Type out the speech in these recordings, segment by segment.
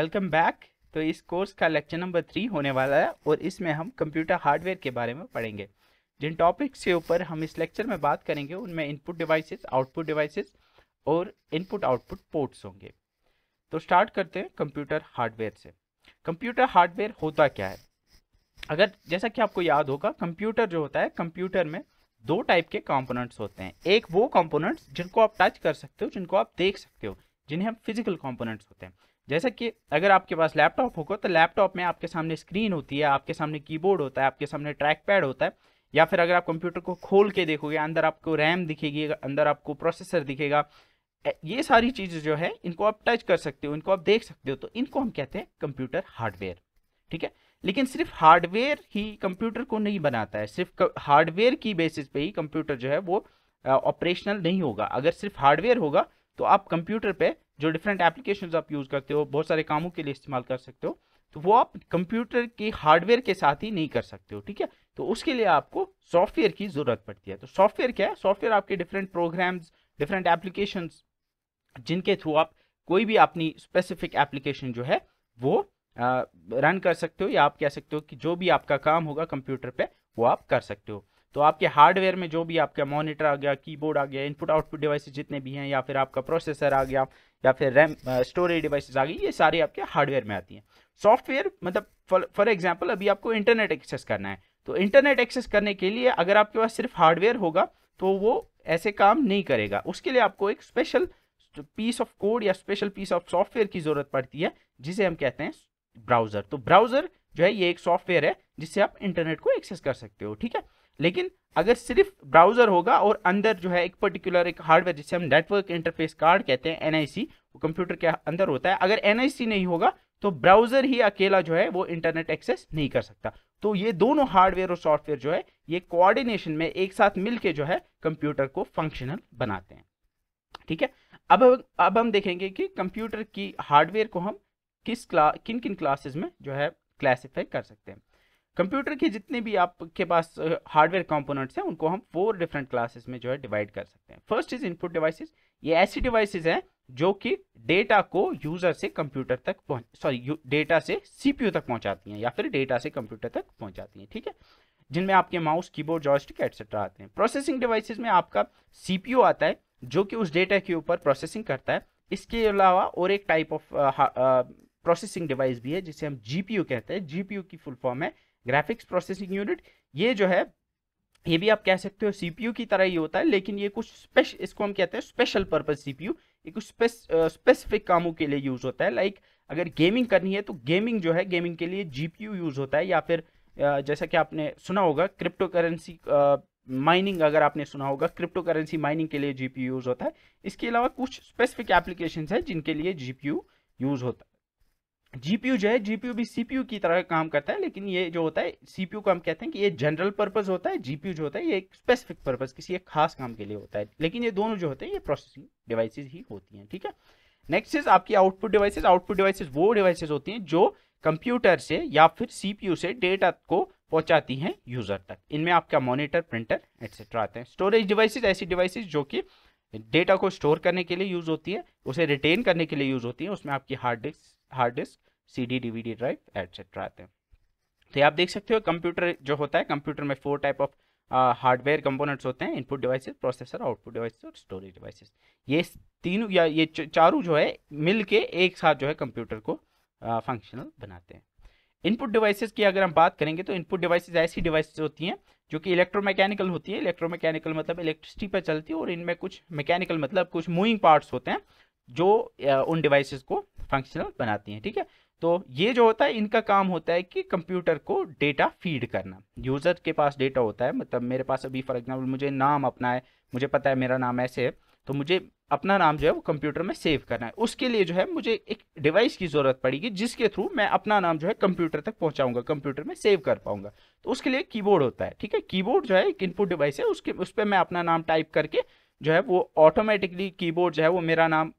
welcome back तो इस course का लेक्चर नंबर थ्री होने वाला है और इसमें हम कंप्यूटर हार्डवेयर के बारे में पढ़ेंगे जिन टॉपिक्स के ऊपर हम इस लेक्चर में बात करेंगे उनमें इनपुट डिवाइसेस आउटपुट डिवाइसेस और इनपुट आउटपुट पोर्ट्स होंगे तो स्टार्ट करते हैं कंप्यूटर हार्डवेयर से कंप्यूटर हार्डवेयर होता क्या है अगर जैसा कि आपको याद होगा कंप्यूटर जो होता है कंप्यूटर में दो टाइप के कॉम्पोनेंट्स होते हैं एक वो कॉम्पोनेंट्स जिनको आप टच कर सकते हो जिनको आप देख सकते हो जिन्हें हम फिजिकल कंपोनेंट्स होते हैं जैसा कि अगर आपके पास लैपटॉप होगा तो लैपटॉप में आपके सामने स्क्रीन होती है आपके सामने कीबोर्ड होता है आपके सामने ट्रैक पैड होता है या फिर अगर आप कंप्यूटर को खोल के देखोगे अंदर आपको रैम दिखेगी अंदर आपको प्रोसेसर दिखेगा ये सारी चीज़ें जो है इनको आप टच कर सकते हो इनको आप देख सकते हो तो इनको हम कहते हैं कंप्यूटर हार्डवेयर ठीक है लेकिन सिर्फ हार्डवेयर ही कंप्यूटर को नहीं बनाता है सिर्फ हार्डवेयर की बेसिस पे ही कंप्यूटर जो है वो ऑपरेशनल नहीं होगा अगर सिर्फ हार्डवेयर होगा तो आप कंप्यूटर पे जो डिफरेंट एप्लीकेशन आप यूज़ करते हो बहुत सारे कामों के लिए इस्तेमाल कर सकते हो तो वो आप कंप्यूटर के हार्डवेयर के साथ ही नहीं कर सकते हो ठीक है तो उसके लिए आपको सॉफ्टवेयर की ज़रूरत पड़ती है तो सॉफ्टवेयर क्या है सॉफ्टवेयर आपके डिफरेंट प्रोग्राम्स डिफरेंट एप्लीकेशन जिनके थ्रू आप कोई भी अपनी स्पेसिफिक एप्लीकेशन जो है वो रन कर सकते हो या आप कह सकते हो कि जो भी आपका काम होगा कंप्यूटर पे वो आप कर सकते हो तो आपके हार्डवेयर में जो भी आपका मॉनिटर आ गया कीबोर्ड आ गया इनपुट आउटपुट डिवाइसेज जितने भी हैं या फिर आपका प्रोसेसर आ गया या फिर रैम स्टोरेज डिवाइसेस आ गई ये सारे आपके हार्डवेयर में आती हैं सॉफ्टवेयर मतलब फॉर एग्जांपल अभी आपको इंटरनेट एक्सेस करना है तो इंटरनेट एक्सेस करने के लिए अगर आपके पास सिर्फ हार्डवेयर होगा तो वो ऐसे काम नहीं करेगा उसके लिए आपको एक स्पेशल पीस ऑफ कोड या स्पेशल पीस ऑफ सॉफ्टवेयर की ज़रूरत पड़ती है जिसे हम कहते हैं ब्राउज़र तो ब्राउज़र जो है ये एक सॉफ्टवेयर है जिससे आप इंटरनेट को एक्सेस कर सकते हो ठीक है लेकिन अगर सिर्फ ब्राउज़र होगा और अंदर जो है एक पर्टिकुलर एक हार्डवेयर जिसे हम नेटवर्क इंटरफेस कार्ड कहते हैं एन वो कंप्यूटर के अंदर होता है अगर एन नहीं होगा तो ब्राउज़र ही अकेला जो है वो इंटरनेट एक्सेस नहीं कर सकता तो ये दोनों हार्डवेयर और सॉफ्टवेयर जो है ये कोऑर्डिनेशन में एक साथ मिलके जो है कंप्यूटर को फंक्शनल बनाते हैं ठीक है अब अब हम देखेंगे कि कंप्यूटर की हार्डवेयर को हम किस क्ला किन किन क्लासेस में जो है क्लासीफाई कर सकते हैं कंप्यूटर के जितने भी आपके पास हार्डवेयर कंपोनेंट्स हैं उनको हम फोर डिफरेंट क्लासेस में जो है डिवाइड कर सकते हैं फर्स्ट इज इनपुट डिवाइसेस ये ऐसी डिवाइसेस हैं जो कि डेटा को यूजर से कंप्यूटर तक पहुंच सॉरी डेटा से सीपीयू तक पहुंचाती हैं या फिर डेटा से कंप्यूटर तक पहुंचाती हैं ठीक है जिनमें आपके माउस कीबोर्ड जॉयस्टिक एटसेट्रा आते हैं प्रोसेसिंग डिवाइसेस में आपका सीपीयू आता है जो कि उस डेटा के ऊपर प्रोसेसिंग करता है इसके अलावा और एक टाइप ऑफ प्रोसेसिंग डिवाइस भी है जिसे हम जीपीयू कहते हैं जीपीयू की फुल फॉर्म है ग्राफिक्स प्रोसेसिंग यूनिट ये जो है ये भी आप कह सकते हो सीपीयू की तरह ही होता है लेकिन ये कुछ स्पेश इसको हम कहते हैं स्पेशल पर्पज सीपीयू ये कुछ स्पेसिफिक कामों के लिए यूज होता है लाइक अगर गेमिंग करनी है तो गेमिंग जो है गेमिंग के लिए जीपीयू यूज होता है या फिर जैसा कि आपने सुना होगा क्रिप्टो करेंसी माइनिंग अगर आपने सुना होगा क्रिप्टो करेंसी माइनिंग के लिए जीपीयू यूज होता है इसके अलावा कुछ स्पेसिफिक एप्लीकेशन है जिनके लिए जीपीयू यूज होता है जीपीयू जो है जीपीयू भी सीपीयू की तरह काम करता है लेकिन ये जो होता है सीपीयू को हम कहते हैं कि ये जनरल पर्पज होता है जीपीयू जो होता है ये एक स्पेसिफिक पर्पज किसी एक खास काम के लिए होता है लेकिन ये दोनों जो होते हैं ये प्रोसेसिंग डिवाइसेज ही होती हैं ठीक है नेक्स्ट इज आपकी आउटपुट डिवाइसेज आउटपुट डिवाइसेज वो डिवाइसेज होती हैं जो कंप्यूटर से या फिर सीपीयू से डेटा को पहुंचाती हैं यूजर तक इनमें आपका मॉनिटर प्रिंटर एक्सेट्रा आते हैं स्टोरेज डिवाइसेज ऐसी डिवाइसेज जो कि डेटा को स्टोर करने के लिए यूज होती है उसे रिटेन करने के लिए यूज होती है उसमें आपकी hard disk hard disk C D D V D drive etcetera आते हैं तो ये आप देख सकते हो कंप्यूटर जो होता है कंप्यूटर में four type of hardware components होते हैं input devices processor output devices और स्टोरेज डिवाइसेस ये तीनों या ये चारों जो है मिल के एक साथ जो है कंप्यूटर को फंक्शनल uh, बनाते हैं इनपुट डिवाइसेस की अगर हम बात करेंगे तो इनपुट डिवाइसेस ऐसी डिवाइसेस होती हैं जो कि इलेक्ट्रोमैकेनिकल होती है इलेक्ट्रोमैकेनिकल मतलब इलेक्ट्रिसिटी पर चलती है और इनमें कुछ मैकेनिकल मतलब कुछ मूविंग पार्ट्स होते हैं जो उन डिवाइसेस को फंक्शनल बनाती हैं ठीक है तो ये जो होता है इनका काम होता है कि कंप्यूटर को डेटा फीड करना यूज़र के पास डेटा होता है मतलब मेरे पास अभी फॉर एग्जाम्पल मुझे नाम अपना है मुझे पता है मेरा नाम ऐसे है तो मुझे अपना नाम जो है वो कंप्यूटर में सेव करना है उसके लिए जो है मुझे एक डिवाइस की ज़रूरत पड़ेगी जिसके थ्रू मैं अपना नाम जो है कंप्यूटर तक पहुंचाऊंगा कंप्यूटर में सेव कर पाऊंगा तो उसके लिए कीबोर्ड होता है ठीक है कीबोर्ड जो है एक इनपुट डिवाइस है उसके उस पर मैं अपना नाम टाइप करके जो है वो ऑटोमेटिकली कीबोर्ड जो है वो मेरा नाम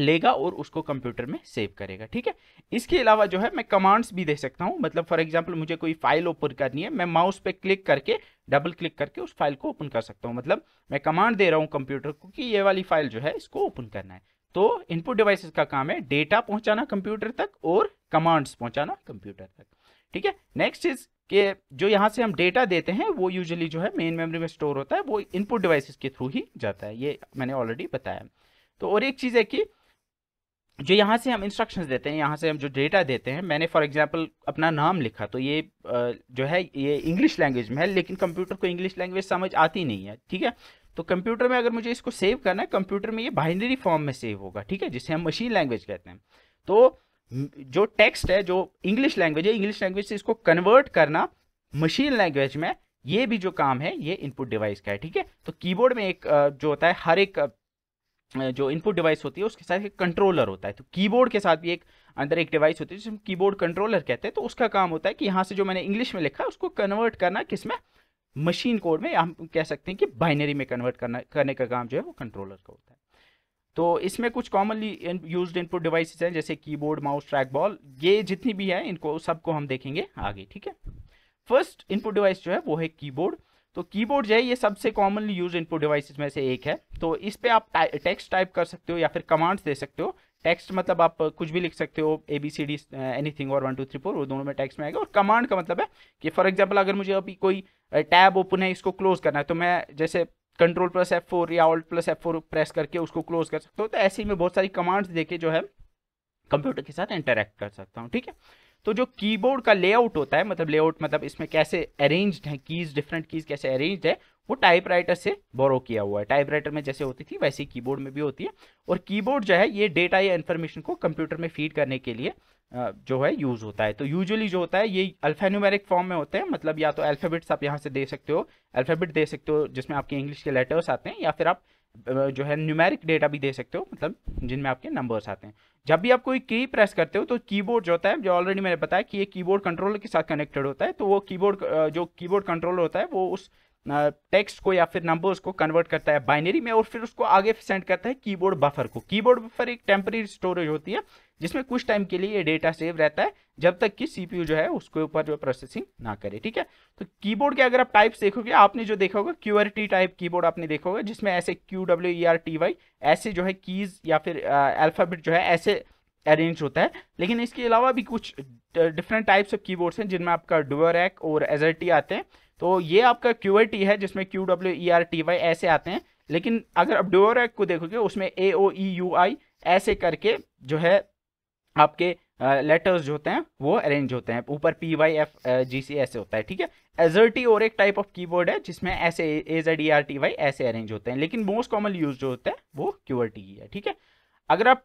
लेगा और उसको कंप्यूटर में सेव करेगा ठीक है इसके अलावा जो है मैं कमांड्स भी दे सकता हूँ मतलब फॉर एग्जांपल मुझे कोई फाइल ओपन करनी है मैं माउस पे क्लिक करके डबल क्लिक करके उस फाइल को ओपन कर सकता हूँ मतलब मैं कमांड दे रहा हूँ कंप्यूटर को कि ये वाली फाइल जो है इसको ओपन करना है तो इनपुट डिवाइसेज का काम है डेटा पहुंचाना कंप्यूटर तक और कमांड्स पहुंचाना कंप्यूटर तक ठीक है नेक्स्ट इज के जो यहाँ से हम डेटा देते हैं वो यूजली जो है मेन मेमोरी में स्टोर होता है वो इनपुट डिवाइसिस के थ्रू ही जाता है ये मैंने ऑलरेडी बताया तो और एक चीज़ है कि जो यहाँ से हम इंस्ट्रक्शंस देते हैं यहाँ से हम जो डेटा देते हैं मैंने फॉर एग्जांपल अपना नाम लिखा तो ये जो है ये इंग्लिश लैंग्वेज में है लेकिन कंप्यूटर को इंग्लिश लैंग्वेज समझ आती नहीं है ठीक है तो कंप्यूटर में अगर मुझे इसको सेव करना है कंप्यूटर में ये बाइनरी फॉर्म में सेव होगा ठीक है जिसे हम मशीन लैंग्वेज कहते हैं तो जो टेक्स्ट है जो इंग्लिश लैंग्वेज है इंग्लिश लैंग्वेज से इसको कन्वर्ट करना मशीन लैंग्वेज में ये भी जो काम है ये इनपुट डिवाइस का है ठीक है तो कीबोर्ड में एक जो होता है हर एक जो इनपुट डिवाइस होती है उसके साथ एक कंट्रोलर होता है तो कीबोर्ड के साथ भी एक अंदर एक डिवाइस होती है जिसे हम कीबोर्ड कंट्रोलर कहते हैं तो उसका काम होता है कि यहाँ से जो मैंने इंग्लिश में लिखा है उसको कन्वर्ट करना किस में मशीन कोड में हम कह सकते हैं कि बाइनरी में कन्वर्ट करना करने का काम जो है वो कंट्रोलर का होता है तो इसमें कुछ कॉमनली यूज इनपुट डिवाइसेस हैं जैसे कीबोर्ड माउस ट्रैक बॉल ये जितनी भी है इनको सबको हम देखेंगे आगे ठीक है फर्स्ट इनपुट डिवाइस जो है वो है कीबोर्ड तो कीबोर्ड जो है ये सबसे कॉमनली यूज इनपुट डिवाइसेस में से एक है तो इस पर आप टेक्स्ट टाइप कर सकते हो या फिर कमांड्स दे सकते हो टेक्स्ट मतलब आप कुछ भी लिख सकते हो A B C D anything और वन टू थ्री फोर वो दोनों में टेक्स्ट में आएगा और कमांड का मतलब है कि फॉर एग्जाम्पल अगर मुझे अभी कोई टैब ओपन है इसको क्लोज करना है तो मैं जैसे कंट्रोल प्लस एफ फोर या alt plus F four press करके उसको क्लोज कर सकते हो तो ऐसे ही मैं बहुत सारी कमांड्स देके जो है कंप्यूटर के साथ इंटरेक्ट कर सकता हूँ ठीक है तो जो कीबोर्ड का लेआउट होता है मतलब लेआउट मतलब इसमें कैसे अरेंज्ड है कीज डिफरेंट कीज कैसे अरेंज्ड है वो टाइपराइटर से बोरो किया हुआ है टाइपराइटर में जैसे होती थी वैसे ही कीबोर्ड में भी होती है और कीबोर्ड जो है ये डेटा या इन्फॉर्मेशन को कंप्यूटर में फीड करने के लिए जो है यूज़ होता है तो यूजुअली जो होता है ये अल्फ़ान्यूमेरिक फॉर्म में होते हैं मतलब या तो अल्फ़ाबेट्स आप यहाँ से दे सकते हो अल्फ़ाबेट दे सकते हो जिसमें आपके इंग्लिश के लेटर्स आते हैं या फिर आप जो है न्यूमेरिक डेटा भी दे सकते हो मतलब जिनमें आपके नंबर्स आते हैं जब भी आप कोई की प्रेस करते हो तो कीबोर्ड जो होता है जो ऑलरेडी मैंने बताया कि ये कीबोर्ड कंट्रोलर के साथ कनेक्टेड होता है तो वो कीबोर्ड जो कीबोर्ड कंट्रोलर होता है वो उस टेक्स्ट को या फिर नंबर्स को कन्वर्ट करता है बाइनरी में और फिर उसको आगे सेंड करता है कीबोर्ड बफर को कीबोर्ड बफर एक टेम्प्रेरी स्टोरेज होती है जिसमें कुछ टाइम के लिए ये डेटा सेव रहता है जब तक कि सीपीयू जो है उसके ऊपर जो प्रोसेसिंग ना करे ठीक है तो कीबोर्ड के अगर आप टाइप्स देखोगे आपने जो देखा होगा Q R T type keyboard आपने देखा होगा जिसमें ऐसे Q W E R T Y ऐसे जो है कीज या फिर अल्फाबेट जो है ऐसे अरेंज होता है लेकिन इसके अलावा भी कुछ डिफरेंट टाइप्स ऑफ कीबोर्ड्स हैं जिनमें आपका डुअरैक और एजर आते हैं तो ये आपका क्यू आई टी है जिसमें Q W E R T Y ऐसे आते हैं लेकिन अगर आप डोर को देखोगे उसमें ए ओ ई यू आई ऐसे करके जो है आपके लेटर्स जो होते हैं वो अरेंज होते हैं ऊपर P Y F G C ऐसे होता है ठीक है एजर्टी और एक टाइप ऑफ कीबोर्ड है जिसमें ऐसे A Z E R T Y ऐसे अरेंज होते हैं लेकिन मोस्ट कॉमन यूज जो होता है वो आर टी e है ठीक है अगर आप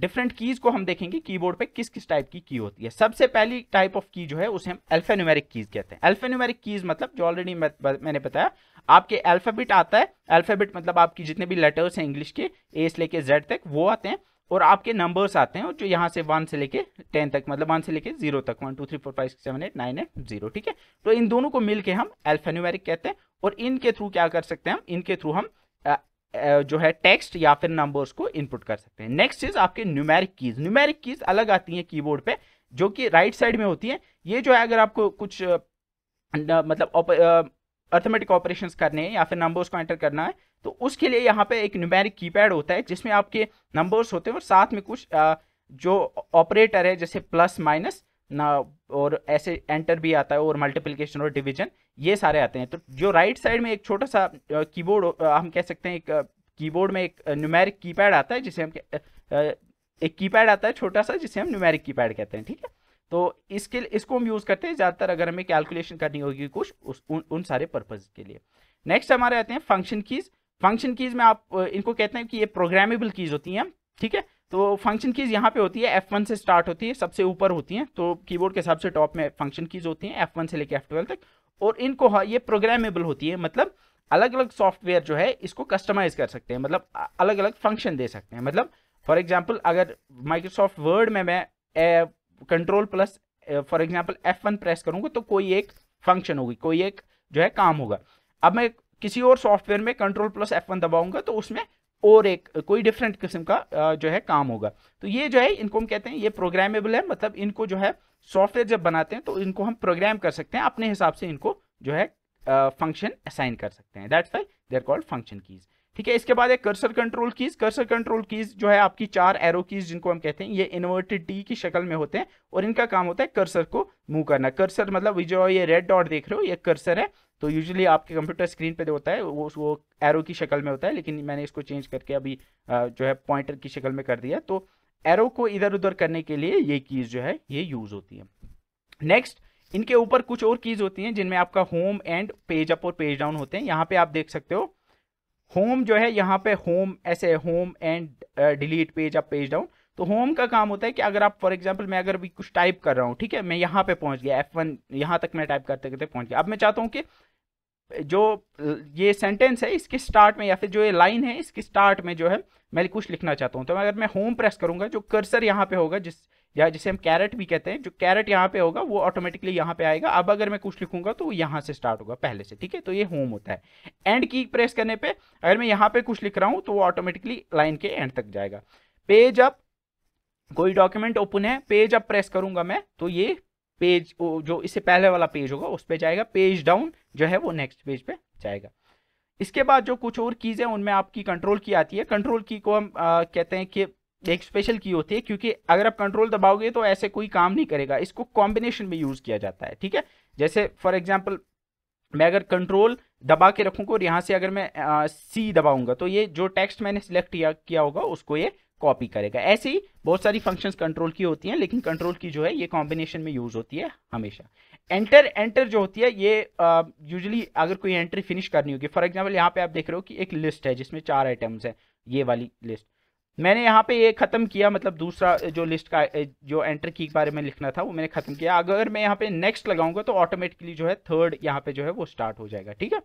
डिफरेंट कीज को हम देखेंगे कीबोर्ड पे किस किस टाइप की की होती है सबसे पहली टाइप ऑफ की जो है उसे हम अल्फान्यूमेरिक कीज कहते हैं एल्फेन्यूमेरिक कीज मतलब जो ऑलरेडी मैंने बताया आपके अल्फाबेट आता है अल्फाबेट मतलब आपकी जितने भी लेटर्स हैं इंग्लिश के ए से लेके जेड तक वो आते हैं और आपके नंबर्स आते हैं जो यहाँ से वन से लेके टेन तक मतलब वन से लेके जीरो तक one two three four five six seven eight nine eight zero ठीक है तो इन दोनों को मिलके हम अल्फान्यूमेरिक कहते हैं और इनके थ्रू क्या कर सकते हैं हम इनके थ्रू हम जो है टेक्स्ट या फिर नंबर्स को इनपुट कर सकते हैं नेक्स्ट चीज आपके न्यूमेरिक कीज न्यूमेरिक कीज अलग आती हैं कीबोर्ड पे जो कि राइट साइड में होती हैं ये जो है अगर आपको कुछ न, मतलब अर्थमेटिक ऑपरेशंस करने हैं या फिर नंबर्स को एंटर करना है तो उसके लिए यहाँ पे एक न्यूमेरिक कीपैड होता है जिसमें आपके नंबर्स होते हैं और साथ में कुछ आ, जो ऑपरेटर है जैसे प्लस माइनस ना और ऐसे एंटर भी आता है और मल्टीप्लिकेशन और डिवीजन ये सारे आते हैं तो जो राइट साइड में एक छोटा सा कीबोर्ड हम कह सकते हैं एक कीबोर्ड में एक न्यूमेरिक कीपैड आता है जिसे हम एक कीपैड आता है छोटा सा जिसे हम न्यूमेरिक कीपैड कहते हैं ठीक है तो इसके इसको हम यूज़ करते हैं ज़्यादातर अगर हमें कैलकुलेशन करनी होगी कुछ उस उन, उन सारे पर्पज़ के लिए नेक्स्ट हमारे आते हैं फंक्शन कीज़ फंक्शन कीज़ में आप इनको कहते हैं कि ये प्रोग्रामेबल कीज़ होती हैं ठीक है तो फंक्शन कीज यहाँ पे होती है F1 से स्टार्ट होती है सबसे ऊपर होती हैं तो कीबोर्ड के हिसाब से टॉप में फंक्शन कीज होती हैं F1 से एफ F12 तक और इनको हाँ ये प्रोग्रामेबल होती है मतलब अलग अलग सॉफ्टवेयर जो है इसको कस्टमाइज कर सकते हैं मतलब अलग अलग फंक्शन दे सकते हैं मतलब फॉर एग्जाम्पल अगर माइक्रोसॉफ्ट वर्ड में मैं control plus for example F press करूँगा तो कोई एक फंक्शन होगी कोई एक जो है काम होगा अब मैं किसी और सॉफ्टवेयर में कंट्रोल प्लस एफ वन दबाऊंगा तो उसमें और एक कोई डिफरेंट किस्म का जो है काम होगा तो ये जो है इनको हम कहते हैं ये प्रोग्रामेबल है मतलब इनको जो है सॉफ्टवेयर जब बनाते हैं तो इनको हम प्रोग्राम कर सकते हैं अपने हिसाब से इनको जो है फंक्शन असाइन कर सकते हैं that's why they're called function keys ठीक है इसके बाद एक cursor control keys cursor control keys जो है आपकी चार एरो कीज जिनको हम कहते हैं ये इन्वर्टेड डी की शक्ल में होते हैं और इनका काम होता है कर्सर को मूव करना कर्सर मतलब जो ये रेड डॉट देख रहे हो ये कर्सर है तो यूजुअली आपके कंप्यूटर स्क्रीन पे होता है वो वो एरो की शक्ल में होता है लेकिन मैंने इसको चेंज करके अभी जो है पॉइंटर की शक्ल में कर दिया तो एरो को इधर उधर करने के लिए ये कीज़ जो है ये यूज़ होती है नेक्स्ट इनके ऊपर कुछ और कीज़ होती हैं जिनमें आपका होम एंड पेज अप और पेज डाउन होते हैं यहाँ पर आप देख सकते हो होम जो है यहाँ पे होम ऐसे home end delete page up page down तो होम का काम होता है कि अगर आप फॉर एग्जाम्पल मैं अगर भी कुछ टाइप कर रहा हूँ ठीक है मैं यहाँ पे पहुँच गया एफ वन यहाँ तक मैं टाइप करते करते पहुँच गया अब मैं चाहता हूँ कि जो ये सेंटेंस है इसके स्टार्ट में या फिर जो ये लाइन है इसके स्टार्ट में जो है मैं कुछ लिखना चाहता हूँ तो अगर मैं होम प्रेस करूँगा जो कर्सर यहाँ पे होगा जिस या जिसे हम कैरेट भी कहते हैं जो कैरेट यहाँ पे होगा वो ऑटोमेटिकली यहाँ पे आएगा अब अगर मैं कुछ लिखूंगा तो वो यहाँ से स्टार्ट होगा पहले से ठीक है तो ये होम होता है एंड की प्रेस करने पर अगर मैं यहाँ पर कुछ लिख रहा हूँ तो वो ऑटोमेटिकली लाइन के एंड तक जाएगा पेज अप कोई डॉक्यूमेंट ओपन है पेज अप प्रेस करूंगा मैं तो ये पेज जो इससे पहले वाला पेज होगा उस पर जाएगा पेज डाउन जो है वो नेक्स्ट पेज पे जाएगा इसके बाद जो कुछ और कीज़ हैं उनमें आपकी कंट्रोल की आती है कंट्रोल की को हम आ, कहते हैं कि एक स्पेशल की होती है क्योंकि अगर आप कंट्रोल दबाओगे तो ऐसे कोई काम नहीं करेगा इसको कॉम्बिनेशन में यूज़ किया जाता है ठीक है जैसे फॉर एग्जाम्पल मैं अगर कंट्रोल दबा के रखूँगा और यहाँ से अगर मैं सी दबाऊंगा तो ये जो टेक्स्ट मैंने सिलेक्ट किया होगा उसको ये कॉपी करेगा ऐसे ही बहुत सारी फंक्शंस कंट्रोल की होती हैं लेकिन कंट्रोल की जो है ये कॉम्बिनेशन में यूज होती है हमेशा एंटर एंटर जो होती है ये यूजली uh, अगर कोई एंट्री फिनिश करनी होगी फॉर एग्जाम्पल यहाँ पे आप देख रहे हो कि एक लिस्ट है जिसमें चार आइटम्स है ये वाली लिस्ट मैंने यहाँ पे ये ख़त्म किया मतलब दूसरा जो लिस्ट का जो एंटर की बारे में लिखना था वो मैंने ख़त्म किया अगर मैं यहाँ पे नेक्स्ट लगाऊंगा तो ऑटोमेटिकली जो है थर्ड यहाँ पे जो है वो स्टार्ट हो जाएगा ठीक है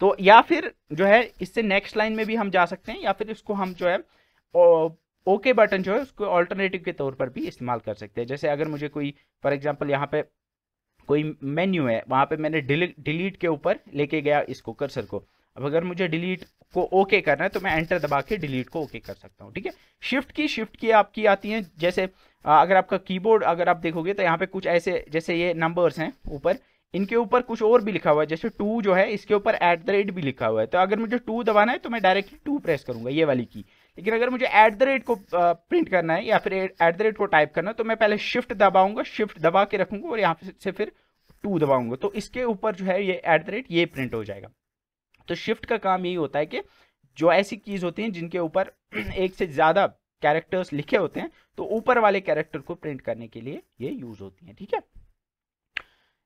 तो या फिर जो है इससे नेक्स्ट लाइन में भी हम जा सकते हैं या फिर इसको हम जो है ओके बटन जो है उसको ऑल्टरनेटिव के तौर पर भी इस्तेमाल कर सकते हैं जैसे अगर मुझे कोई फॉर एग्जाम्पल यहाँ पे कोई मेन्यू है वहाँ पे मैंने डिलीट के ऊपर लेके गया इसको कर्सर को अब अगर मुझे डिलीट को ओके okay करना है तो मैं एंटर दबा के डिलीट को ओके okay कर सकता हूँ ठीक है शिफ्ट की शिफ्ट की आपकी आती है जैसे अगर आपका कीबोर्ड अगर आप देखोगे तो यहाँ पे कुछ ऐसे जैसे ये नंबर्स हैं ऊपर इनके ऊपर कुछ और भी लिखा हुआ है जैसे टू जो है इसके ऊपर एट द रेट भी लिखा हुआ है तो अगर मुझे टू दबाना है तो मैं डायरेक्टली टू प्रेस करूंगा ये वाली की लेकिन अगर मुझे ऐट द रेट को प्रिंट करना है या फिर एट द रेट को टाइप करना है तो मैं पहले शिफ्ट दबाऊंगा शिफ्ट दबा के रखूंगा और यहाँ से फिर टू दबाऊंगा तो इसके ऊपर जो है ये ऐट द रेट ये प्रिंट हो जाएगा तो शिफ्ट का काम यही होता है कि जो ऐसी कीज़ होती हैं जिनके ऊपर एक से ज़्यादा कैरेक्टर्स लिखे होते हैं तो ऊपर वाले कैरेक्टर को प्रिंट करने के लिए ये यूज़ होती हैं ठीक है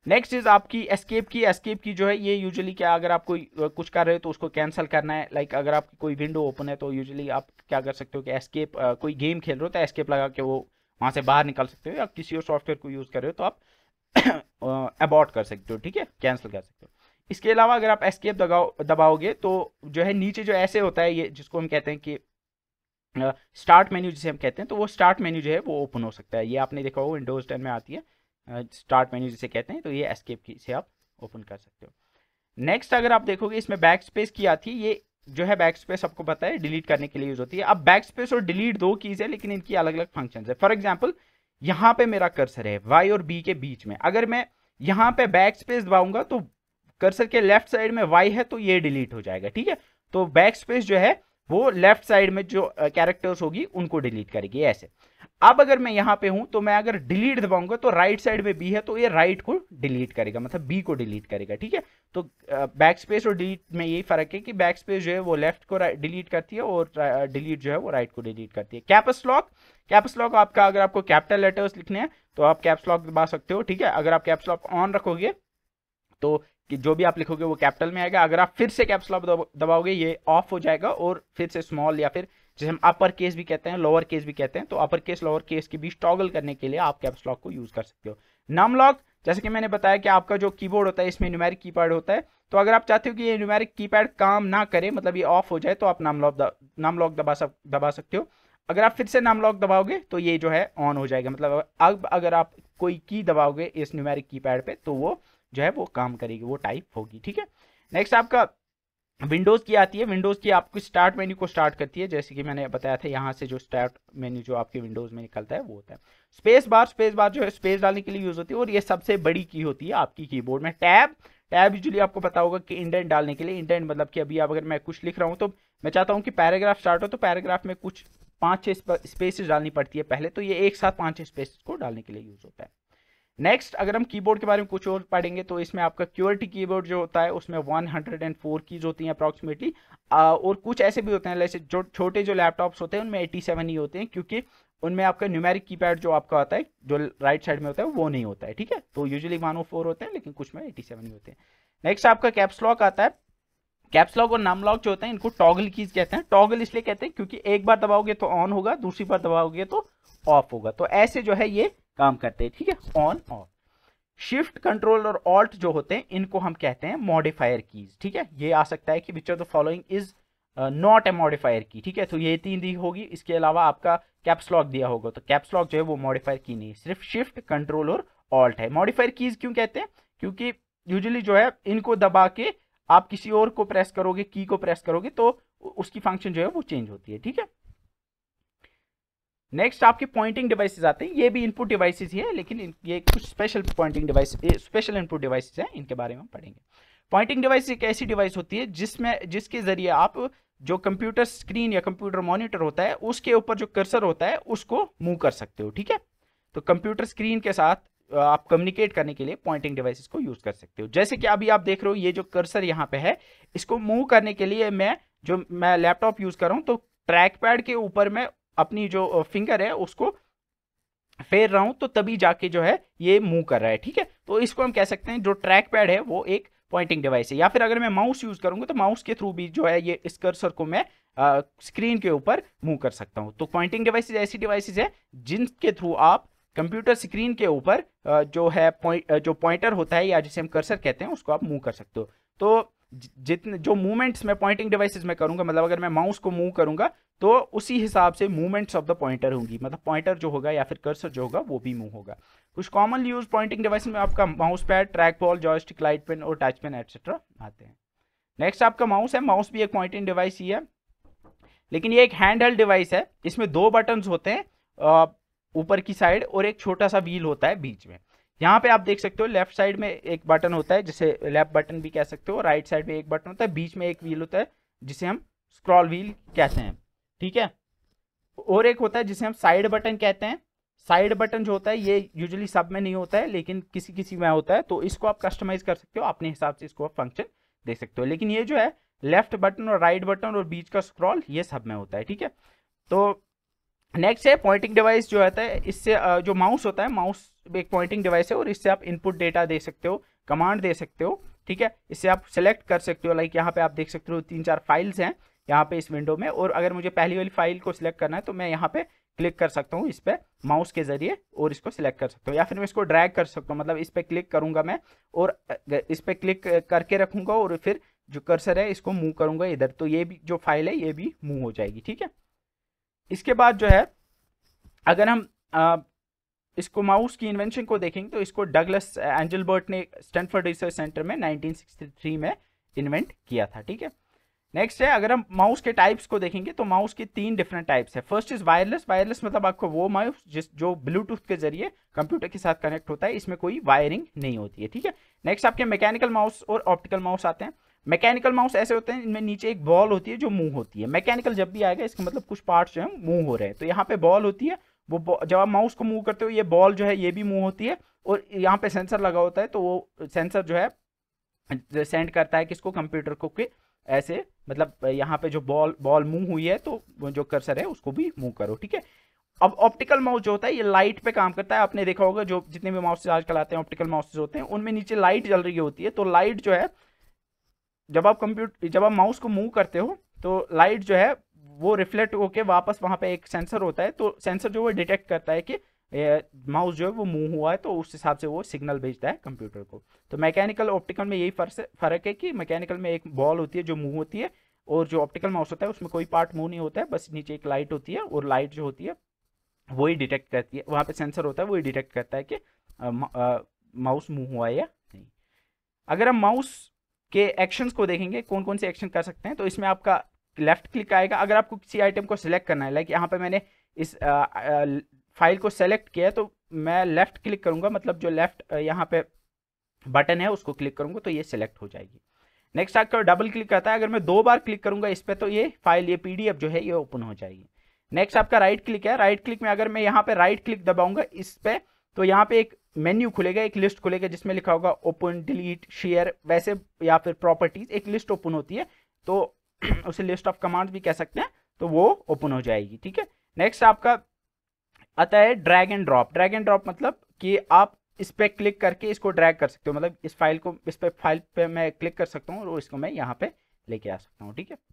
नेक्स्ट इज आपकी एस्केप की एस्केप की जो है ये यूजुअली क्या अगर आप कोई कुछ कर रहे हो तो उसको कैंसिल करना है लाइक like अगर आप कोई विंडो ओपन है तो यूजुअली आप क्या कर सकते हो कि एस्केप कोई गेम खेल रहे हो तो एस्केप लगा के वो वहाँ से बाहर निकल सकते हो या किसी और सॉफ्टवेयर को यूज़ कर रहे हो तो आप अबॉट कर सकते हो ठीक है कैंसिल कर सकते हो इसके अलावा अगर आप एस्केप दगाओ दबाओगे तो जो है नीचे जो ऐसे होता है ये जिसको हम कहते हैं कि स्टार्ट मेन्यू जिसे हम कहते हैं तो वो स्टार्ट मेन्यू जो है वो ओपन हो सकता है ये आपने देखा होगा विंडोज़ टेन में आती है स्टार्ट मेन्यू जिसे कहते हैं तो ये एस्केप की से आप ओपन कर सकते हो नेक्स्ट अगर आप देखोगे इसमें बैक स्पेस की आती है ये जो है बैक स्पेस आपको पता है डिलीट करने के लिए यूज होती है अब बैक स्पेस और डिलीट दो कीज है लेकिन इनकी अलग अलग फंक्शन है फॉर एग्जाम्पल यहाँ पे मेरा कर्सर है वाई और बी के बीच में अगर मैं यहाँ पे बैक स्पेस दबाऊंगा तो कर्सर के लेफ्ट साइड में वाई है तो ये डिलीट हो जाएगा ठीक है तो बैक स्पेस जो है वो लेफ्ट साइड में जो कैरेक्टर्स होगी उनको डिलीट करेगी ऐसे अब अगर मैं यहाँ पे हूँ तो मैं अगर डिलीट दबाऊंगा तो राइट साइड में बी है तो ये राइट को डिलीट करेगा मतलब बी को डिलीट करेगा ठीक है तो बैक स्पेस और डिलीट में यही फर्क है कि बैक स्पेस जो है वो लेफ्ट को डिलीट करती है और डिलीट जो है वो राइट को डिलीट करती है कैपस लॉक कैप्स लॉक आपका अगर आपको कैपिटल लेटर्स लिखने हैं तो आप कैप्स लॉक दबा सकते हो ठीक है अगर आप कैप्स लॉक ऑन रखोगे तो कि जो भी आप लिखोगे वो कैपिटल में आएगा अगर आप फिर से कैप्स दबाओगे ये ऑफ हो जाएगा और फिर से स्मॉल या फिर जिसे हम अपर केस भी कहते हैं लोअर केस भी कहते हैं तो अपर केस लोअर केस के बीच टॉगल करने के लिए आप कैप्स को यूज कर सकते हो नम लॉक जैसे कि मैंने बताया कि आपका जो कीबोर्ड होता है इसमें न्यूमेरिक कीपैड होता है तो अगर आप चाहते हो कि ये न्यूमेरिक कीपैड काम ना करे मतलब ये ऑफ हो जाए तो आप नम लॉक नम लॉक दबा सक दबा सकते हो अगर आप फिर से नाम लॉक दबाओगे तो ये जो है ऑन हो जाएगा मतलब अब अगर आप कोई की दबाओगे इस न्यूमेरिक कीपैड पे तो वो जो है वो काम करेगी वो टाइप होगी ठीक है नेक्स्ट आपका विंडोज़ की आती है विंडोज़ की आपको स्टार्ट मेन्यू को स्टार्ट करती है जैसे कि मैंने बताया था यहाँ से जो स्टार्ट मेन्यू जो आपके विंडोज़ में निकलता है वो होता है स्पेस बार स्पेस बार जो है स्पेस डालने के लिए यूज़ होती है और ये सबसे बड़ी की होती है आपकी कीबोर्ड में टैब टैब यूजली आपको पता होगा कि इंडेंट डालने के लिए इंडेंट मतलब कि अभी आप अगर मैं कुछ लिख रहा हूँ तो मैं चाहता हूँ कि पैराग्राफ स्टार्ट हो तो पैराग्राफ में कुछ पाँच छः स्पेसेस डालनी पड़ती है पहले तो ये एक साथ पाँच छः स्पेसेस को डालने के लिए यूज़ होता है नेक्स्ट अगर हम कीबोर्ड के बारे में कुछ और पढ़ेंगे तो इसमें आपका क्यूआरटी कीबोर्ड जो होता है उसमें 104 कीज होती हैं अप्रॉक्सीमेटली और कुछ ऐसे भी होते हैं जैसे जो छोटे जो लैपटॉप्स होते हैं उनमें 87 ही होते हैं क्योंकि उनमें आपका न्यूमेरिक कीपैड जो आपका होता है जो राइट साइड में होता है वो नहीं होता है ठीक है तो यूजली वन oh होते हैं लेकिन कुछ में एटी ही होते हैं नेक्स्ट आपका कैप्सलॉक आता है कैप्सलॉक और लॉक जो होते हैं इनको टॉगल कीज कहते हैं टॉगल इसलिए कहते हैं क्योंकि एक बार दबाओगे तो ऑन होगा दूसरी बार दबाओगे तो ऑफ होगा तो ऐसे जो है ये काम करते हैं ठीक है ऑन ऑफ शिफ्ट कंट्रोल और ऑल्ट जो होते हैं इनको हम कहते हैं मॉडिफायर कीज ठीक है ये आ सकता है कि which of the following is not a modifier key ठीक है तो ये तीन दी होगी इसके अलावा आपका कैप्स लॉक दिया होगा तो कैप्स लॉक जो है वो मॉडिफायर की नहीं सिर्फ शिफ्ट कंट्रोल और ऑल्ट है मॉडिफायर कीज क्यों कहते हैं क्योंकि यूजली जो है इनको दबा के आप किसी और को प्रेस करोगे की को प्रेस करोगे तो उसकी फंक्शन जो है वो चेंज होती है ठीक है नेक्स्ट आपके पॉइंटिंग डिवाइसेस आते हैं ये भी इनपुट डिवाइसेस ही है लेकिन ये कुछ special pointing device special input devices हैं इनके बारे में हम पढ़ेंगे पॉइंटिंग डिवाइस एक ऐसी डिवाइस होती है जिसमें जिसके जरिए आप जो कंप्यूटर स्क्रीन या कंप्यूटर मॉनिटर होता है उसके ऊपर जो कर्सर होता है उसको मूव कर सकते हो ठीक है तो कंप्यूटर स्क्रीन के साथ आप कम्युनिकेट करने के लिए पॉइंटिंग डिवाइसेस को यूज कर सकते हो जैसे कि अभी आप देख रहे हो ये जो कर्सर यहाँ पे है इसको मूव करने के लिए मैं जो मैं लैपटॉप यूज कर रहा हूँ तो ट्रैक पैड के ऊपर मैं अपनी जो फिंगर है उसको फेर रहा हूं तो तभी जाके जो है ये मूव कर रहा है ठीक है तो इसको हम कह सकते हैं जो ट्रैक पैड है वो एक पॉइंटिंग डिवाइस है या फिर अगर मैं माउस यूज करूंगा तो माउस के थ्रू भी जो है ये इस कर्सर को मैं आ, स्क्रीन के ऊपर मूव कर सकता हूं तो पॉइंटिंग डिवाइसेज ऐसी डिवाइसेज है जिनके थ्रू आप कंप्यूटर स्क्रीन के ऊपर जो है पॉइंट जो पॉइंटर होता है या जिसे हम कर्सर कहते हैं उसको आप मूव कर सकते हो तो जितने जो मूवमेंट्स मैं पॉइंटिंग डिवाइसेस में करूंगा मतलब अगर मैं माउस को मूव करूंगा तो उसी हिसाब से मूवमेंट्स ऑफ द पॉइंटर होंगी मतलब पॉइंटर जो होगा या फिर कर्सर जो होगा वो भी मूव होगा कुछ कॉमन यूज पॉइंटिंग डिवाइस में आपका mouse pad trackball joystick light pen और टच पेन एक्सेट्रा आते हैं नेक्स्ट आपका माउस है माउस भी एक पॉइंटिंग डिवाइस ही है लेकिन ये एक हैंड हेल्ड डिवाइस है इसमें दो बटन होते हैं ऊपर की साइड और एक छोटा सा व्हील होता है बीच में यहाँ पे आप देख सकते हो लेफ्ट साइड में एक बटन होता है जिसे लेफ्ट बटन भी कह सकते हो राइट साइड में एक बटन होता है बीच में एक व्हील होता है जिसे हम स्क्रॉल व्हील कहते हैं ठीक है और एक होता है जिसे हम साइड बटन कहते हैं साइड बटन जो होता है ये यूजुअली सब में नहीं होता है लेकिन किसी किसी में होता है तो इसको आप कस्टमाइज कर सकते हो अपने हिसाब से इसको आप फंक्शन देख सकते हो लेकिन ये जो है लेफ्ट बटन और राइट बटन और बीच का स्क्रॉल ये सब में होता है ठीक है तो नेक्स्ट है पॉइंटिंग डिवाइस जो होता है इससे जो माउस होता है माउस एक पॉइंटिंग डिवाइस है और इससे आप इनपुट डेटा दे सकते हो कमांड दे सकते हो ठीक है इससे आप सेलेक्ट कर सकते हो लाइक यहाँ पे आप देख सकते हो तीन चार फाइल्स हैं यहाँ पे इस विंडो में और अगर मुझे पहली वाली फाइल को सिलेक्ट करना है तो मैं यहाँ पे क्लिक कर सकता हूँ इस पर माउस के जरिए और इसको सिलेक्ट कर सकता हूँ या फिर मैं इसको ड्रैग कर सकता हूँ मतलब इस पर क्लिक करूँगा मैं और इस पर क्लिक करके रखूँगा और फिर जो कर्सर है इसको मूव करूँगा इधर तो ये भी जो फाइल है ये भी मूव हो जाएगी ठीक है इसके बाद जो है अगर हम आ, इसको माउस की इन्वेंशन को देखेंगे तो इसको डगलस एंजलबर्ट ने स्टैंडफर्ड रिसर्च सेंटर में 1963 में इन्वेंट किया था ठीक है नेक्स्ट है अगर हम माउस के टाइप्स को देखेंगे तो माउस के तीन डिफरेंट टाइप्स है फर्स्ट इज वायरलेस वायरलेस मतलब आपको वो माउस जिस जो ब्लूटूथ के जरिए कंप्यूटर के साथ कनेक्ट होता है इसमें कोई वायरिंग नहीं होती है ठीक है नेक्स्ट आपके मैकेनिकल माउस और ऑप्टिकल माउस आते हैं मैकेनिकल माउस ऐसे होते हैं इनमें नीचे एक बॉल होती है जो मूव होती है मैकेनिकल जब भी आएगा इसका मतलब कुछ पार्ट्स जो है मूव हो रहे हैं तो यहाँ पे बॉल होती है वो जब आप माउस को मूव करते हो ये बॉल जो है ये भी मूव होती है और यहाँ पे सेंसर लगा होता है तो वो सेंसर जो है सेंड करता है किसको कंप्यूटर को कि ऐसे मतलब यहाँ पे जो बॉल बॉल मूव हुई है तो जो कर्सर है उसको भी मूव करो ठीक है अब ऑप्टिकल माउस जो होता है ये लाइट पे काम करता है आपने देखा होगा जो जितने भी माउसेज आजकल आते हैं ऑप्टिकल माउसेज होते हैं उनमें नीचे लाइट जल रही होती है तो लाइट जो है जब आप कंप्यूटर जब आप माउस को मूव करते हो तो लाइट जो है वो रिफ्लेक्ट होके वापस वहाँ पे एक सेंसर होता है तो सेंसर जो है डिटेक्ट करता है कि माउस जो है वो मूव हुआ है तो उस हिसाब से वो सिग्नल भेजता है कंप्यूटर को तो मैकेनिकल ऑप्टिकल में यही फर्क फर्क है कि मैकेनिकल में एक बॉल होती है जो मूव होती है और जो ऑप्टिकल माउस होता है उसमें कोई पार्ट मूव नहीं होता है बस नीचे एक लाइट होती है और लाइट जो होती है वही डिटेक्ट करती है वहाँ पर सेंसर होता है वही डिटेक्ट करता है कि माउस मूव हुआ है या नहीं अगर हम माउस के एक्शंस को देखेंगे कौन कौन से एक्शन कर सकते हैं तो इसमें आपका लेफ्ट क्लिक आएगा अगर आपको किसी आइटम को सिलेक्ट करना है लाइक यहाँ पर मैंने इस फाइल को सेलेक्ट किया तो मैं लेफ्ट क्लिक करूँगा मतलब जो लेफ्ट यहाँ पे बटन है उसको क्लिक करूँगा तो ये सिलेक्ट हो जाएगी नेक्स्ट आपका डबल क्लिक करता है अगर मैं दो बार क्लिक करूँगा इस पर तो ये फाइल ये पी जो है ये ओपन हो जाएगी नेक्स्ट आपका राइट right क्लिक है राइट right क्लिक में अगर मैं यहाँ पे राइट right क्लिक दबाऊंगा इस पर तो यहाँ पे एक मेन्यू खुलेगा एक लिस्ट खुलेगा जिसमें लिखा होगा ओपन डिलीट शेयर वैसे या फिर प्रॉपर्टीज एक लिस्ट ओपन होती है तो उसे लिस्ट ऑफ कमांड्स भी कह सकते हैं तो वो ओपन हो जाएगी ठीक है नेक्स्ट आपका आता है drag and drop drag and drop मतलब कि आप इस पर क्लिक करके इसको ड्रैग कर सकते हो मतलब इस फाइल को इस पर फाइल पे मैं क्लिक कर सकता हूँ और इसको मैं यहाँ पे लेके आ सकता हूँ ठीक है